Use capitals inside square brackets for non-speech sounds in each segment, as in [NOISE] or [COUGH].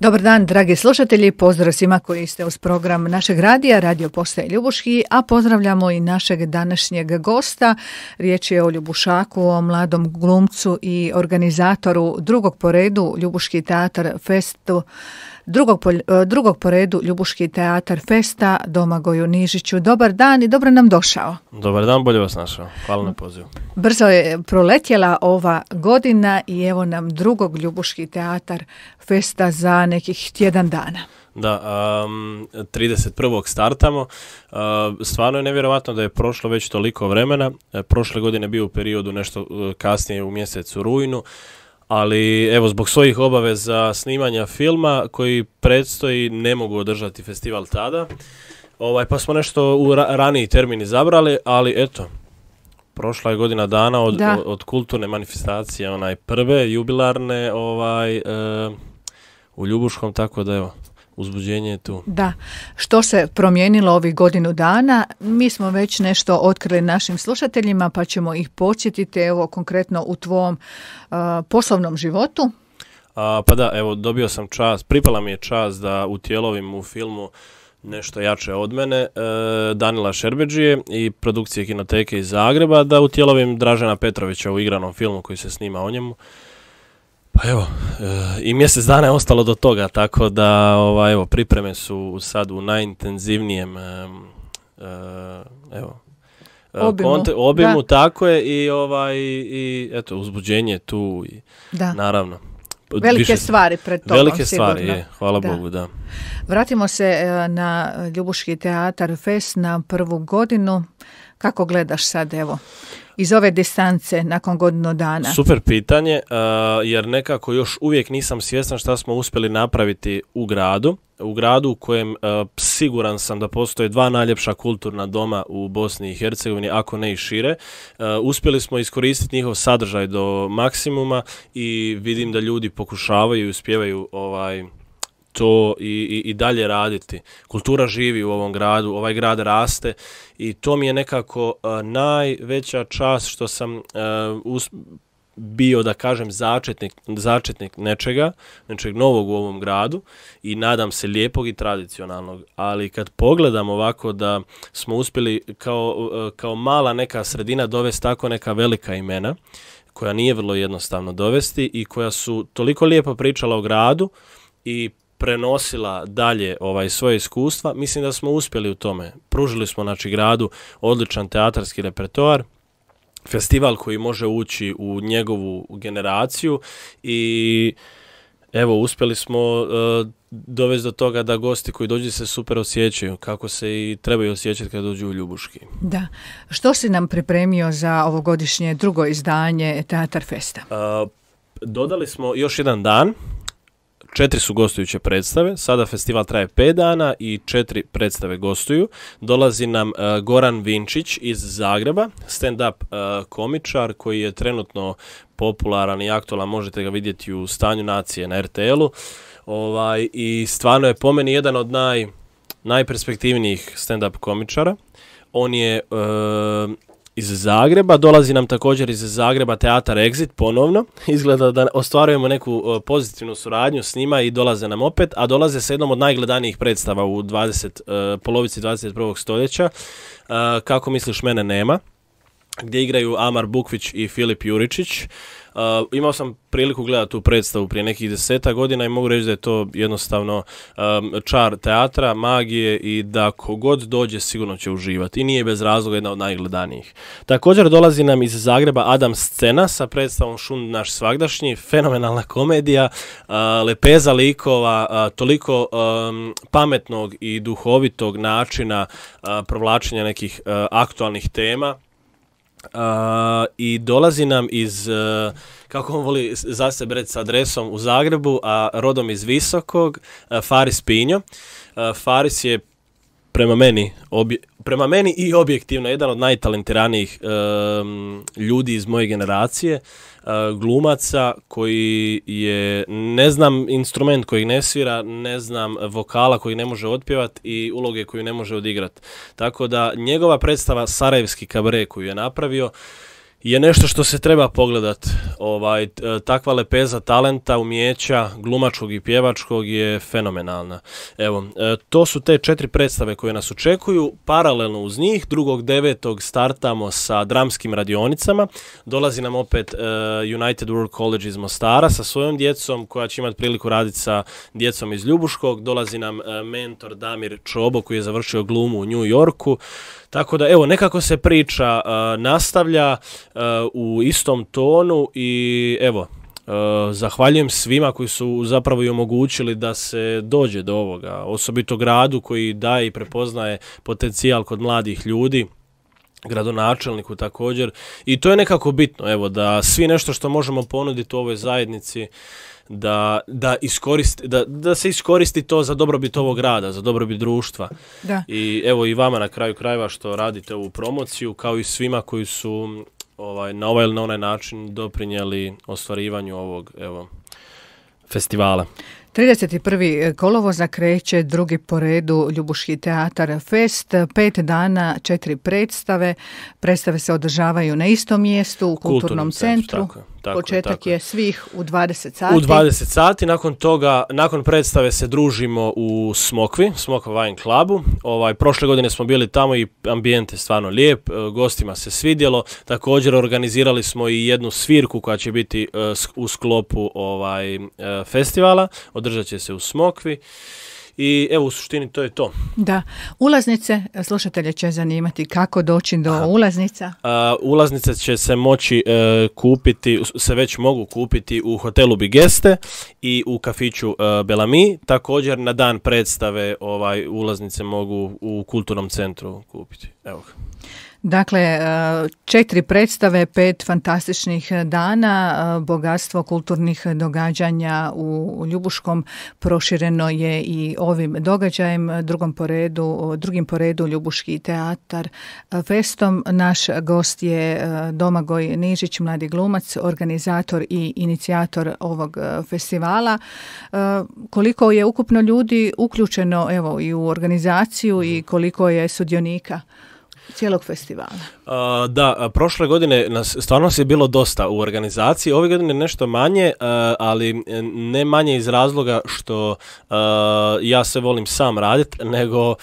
Dobar dan, dragi slušatelji, pozdrav svima koji ste uz program našeg radija, radio postaje Ljubuški, a pozdravljamo i našeg današnjeg gosta. Riječ je o Ljubušaku, o mladom glumcu i organizatoru drugog poredu Ljubuški teatar Festu, drugog, e, drugog po redu Ljubuški teatar Festa Domagoju Nižiću. Dobar dan i dobro nam došao. Dobar dan, bolje vas našao. Hvala na poziv. Brzo je proletjela ova godina i evo nam drugog Ljubuški teatar Festa za nekih tjedan dana. Da, um, 31. startamo. Uh, stvarno je nevjerojatno da je prošlo već toliko vremena. E, prošle godine bio u periodu nešto e, kasnije u mjesecu rujnu ali evo zbog svojih obaveza snimanja filma koji predstoji ne mogu održati festival tada. Ovaj pa smo nešto u ra raniji termini zabrali, ali eto prošla je godina dana od, kulturne manifestacije onaj prve jubilarne ovaj e, u Ljubuškom, tako da evo, uzbuđenje je tu. Da. Što se promijenilo ovih godinu dana? Mi smo već nešto otkrili našim slušateljima, pa ćemo ih podsjetiti, evo, konkretno u tvom e, poslovnom životu. A, pa da, evo, dobio sam čas, pripala mi je čas da u utjelovim u filmu nešto jače od mene, e, Danila Šerbeđije i produkcije Kinoteke iz Zagreba, da utjelovim Dražena Petrovića u igranom filmu koji se snima o njemu. Pa evo, e, i mjesec dana je ostalo do toga, tako da ovaj, evo, pripreme su sad u najintenzivnijem e, evo, e, obimu, tako je i ovaj i eto uzbuđenje tu i da. naravno Velike stvari pred tobom, Velike sigurno. stvari, hvala Bogu, da. Vratimo se na Ljubuški teatar Fest na prvu godinu. Kako gledaš sad, evo, iz ove distance nakon godinu dana? Super pitanje, e, jer nekako još uvijek nisam svjestan šta smo uspjeli napraviti u gradu. U gradu u kojem e, siguran sam da postoje dva najljepša kulturna doma u Bosni i Hercegovini, ako ne i šire. E, uspjeli smo iskoristiti njihov sadržaj do maksimuma i vidim da ljudi pokušavaju i uspjevaju ovaj to i, i, i dalje raditi. Kultura živi u ovom gradu, ovaj grad raste i to mi je nekako e, najveća čast što sam e, us bio da kažem začetnik, začetnik nečega, nečeg novog u ovom gradu i nadam se lijepog i tradicionalnog, ali kad pogledam ovako da smo uspjeli kao, e, kao mala neka sredina dovesti tako neka velika imena koja nije vrlo jednostavno dovesti i koja su toliko lijepo pričala o gradu i prenosila dalje ovaj svoje iskustva. Mislim da smo uspjeli u tome. Pružili smo znači gradu odličan teatarski repertoar, festival koji može ući u njegovu generaciju i evo uspjeli smo e, dovesti do toga da gosti koji dođu se super osjećaju, kako se i trebaju osjećati kad dođu u Ljubuški. Da. Što si nam pripremio za ovogodišnje drugo izdanje Teatar Festa? E, dodali smo još jedan dan Četiri su gostujuće predstave, sada festival traje pet dana i četiri predstave gostuju. Dolazi nam e, Goran Vinčić iz Zagreba, stand-up e, komičar koji je trenutno popularan i aktualan, možete ga vidjeti u stanju nacije na RTL-u. Ovaj, I stvarno je po meni jedan od naj, najperspektivnijih stand-up komičara. On je e, iz Zagreba, dolazi nam također iz Zagreba Teatar Exit ponovno. Izgleda da ostvarujemo neku e, pozitivnu suradnju s njima i dolaze nam opet, a dolaze sa jednom od najgledanijih predstava u 20, e, polovici 21. stoljeća. E, kako misliš, mene nema gdje igraju Amar Bukvić i Filip Juričić. Uh, imao sam priliku gledati tu predstavu prije nekih deseta godina i mogu reći da je to jednostavno um, čar teatra, magije i da kogod dođe sigurno će uživati i nije bez razloga jedna od najgledanijih. Također dolazi nam iz Zagreba Adam Scena sa predstavom Šund naš svagdašnji, fenomenalna komedija, uh, lepeza likova, uh, toliko um, pametnog i duhovitog načina provlačenja nekih aktualnih tema i dolazi nam iz, e, kako on voli za sebe s adresom u Zagrebu, a rodom iz Visokog, e, Faris Pinjo. E, Faris je prema meni obje, prema meni i objektivno jedan od najtalentiranijih ljudi iz moje generacije, eh, glumaca koji je, ne znam instrument koji ne svira, ne znam vokala koji ne može otpjevat i uloge koju ne može odigrat. Tako da njegova predstava Sarajevski kabre koju je napravio, je nešto što se treba pogledat. Ovaj, e, takva lepeza talenta, umijeća, glumačkog i pjevačkog je fenomenalna. Evo, e, to su te četiri predstave koje nas očekuju. Paralelno uz njih, 2.9. startamo sa dramskim radionicama. Dolazi nam opet e, United World College iz Mostara sa svojom djecom koja će imati priliku raditi sa djecom iz Ljubuškog. Dolazi nam mentor Damir Čobo koji je završio glumu u New Yorku. Tako da, evo, nekako se priča nastavlja u istom tonu i evo, zahvaljujem svima koji su zapravo i omogućili da se dođe do ovoga, osobito gradu koji daje i prepoznaje potencijal kod mladih ljudi gradonačelniku također. I to je nekako bitno, evo, da svi nešto što možemo ponuditi u ovoj zajednici, da, da, da, da se iskoristi to za dobrobit ovog grada, za dobrobit društva. Da. I evo i vama na kraju krajeva što radite ovu promociju, kao i svima koji su ovaj, na ovaj ili na onaj način doprinijeli ostvarivanju ovog evo, festivala. 31. kolovoza kreće drugi po redu Ljubuški teatar Fest. Pet dana, četiri predstave. Predstave se održavaju na istom mjestu u kulturnom, centru Početak je svih u 20 sati. U 20 sati, nakon toga, nakon predstave se družimo u Smokvi, Smokva Wine Clubu. Ovaj, prošle godine smo bili tamo i ambijent je stvarno lijep, e, gostima se svidjelo. Također organizirali smo i jednu svirku koja će biti e, u sklopu ovaj e, festivala, održat će se u Smokvi. I evo u suštini to je to. Da. Ulaznice, slušatelje će zanimati kako doći do ulaznica. A, ulaznice će se moći e, kupiti, se već mogu kupiti u hotelu Bigeste i u kafiću e, Belami. Također na dan predstave ovaj ulaznice mogu u kulturnom centru kupiti. Evo Dakle, e, četiri predstave, pet fantastičnih e, dana, e, bogatstvo kulturnih događanja u Ljubuškom prošireno je i ovim događajem, drugom po redu, drugim po Ljubuški teatar festom. Naš gost je Domagoj Nižić, mladi glumac, organizator i inicijator ovog festivala. Koliko je ukupno ljudi uključeno evo, i u organizaciju i mhm. koliko je sudionika? Cijelog festivala. da, prošle godine nas stvarno se bilo dosta u organizaciji, ove godine nešto manje, ali e, ne manje iz razloga što ja se volim sam raditi, [LAUGHS] nego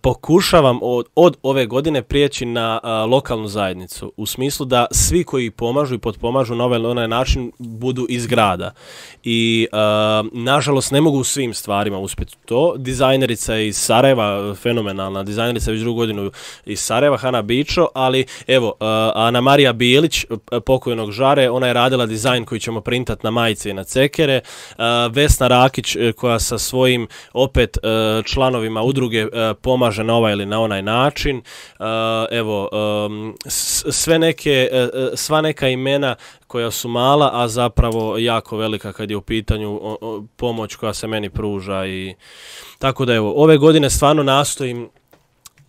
pokušavam od, ove godine prijeći na lokalnu zajednicu. U smislu da svi koji pomažu i potpomažu na ovaj onaj način budu iz grada. I nažalost ne mogu u svim stvarima uspjeti to. Dizajnerica iz Sarajeva, fenomenalna dizajnerica već drugu godinu iz Sarajeva, Sarajeva, Hana Bičo, ali evo, e, Ana Marija Bilić, e, pokojnog žare, ona je radila dizajn koji ćemo printat na majice i na cekere. E, Vesna Rakić koja sa svojim opet članovima udruge pomaže na ovaj ili na onaj način. Evo, sve neke, sva neka imena koja su mala, a zapravo jako velika kad je u pitanju pomoć koja se meni pruža i tako da evo, ove godine stvarno nastojim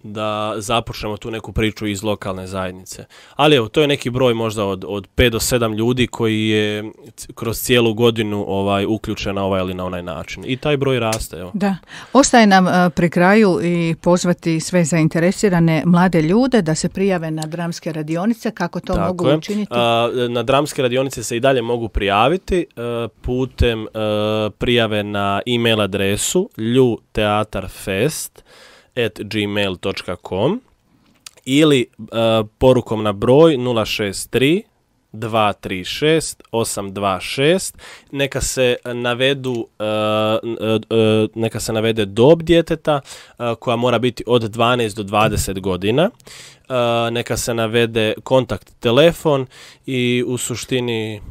da započnemo tu neku priču iz lokalne zajednice. Ali evo, to je neki broj možda od, od 5 do 7 ljudi koji je kroz cijelu godinu ovaj uključen na ovaj ili na onaj način. I taj broj raste. Evo. Da. Ostaje nam e, pri kraju i pozvati sve zainteresirane mlade ljude da se prijave na dramske radionice. Kako to Tako mogu učiniti? na dramske radionice se i dalje mogu prijaviti e, putem e, prijave na e-mail adresu ljuteatarfest.com at gmail.com ili e, porukom na broj 063 236 826 neka se navedu e, e, neka se navede dob djeteta koja mora biti od 12 do 20 godina neka se navede kontakt telefon i u suštini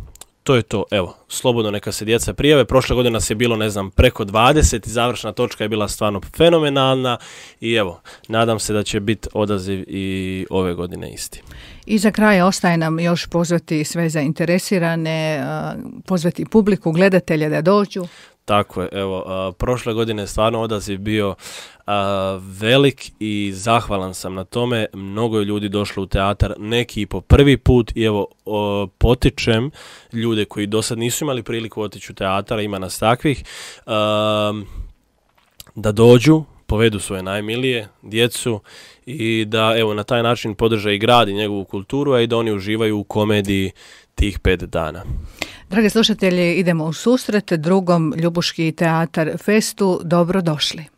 to je to, evo, slobodno neka se djeca prijave. Prošle godine nas je bilo, ne znam, preko 20 i završna točka je bila stvarno fenomenalna i evo, nadam se da će biti odaziv i ove godine isti. I za kraj ostaje nam još pozvati sve zainteresirane, pozvati publiku, gledatelje da dođu. Tako je, evo, prošle godine stvarno odaziv bio velik i zahvalan sam na tome. Mnogo je ljudi došlo u teatar, neki i po prvi put i evo potičem ljude koji do sad nisu imali priliku otići u teatar, ima nas takvih, da dođu, povedu svoje najmilije, djecu i da evo na taj način podrže i grad i njegovu kulturu, a i da oni uživaju u komediji tih pet dana. Dragi slušatelji, idemo u susret drugom Ljubuški teatar Festu. Dobrodošli.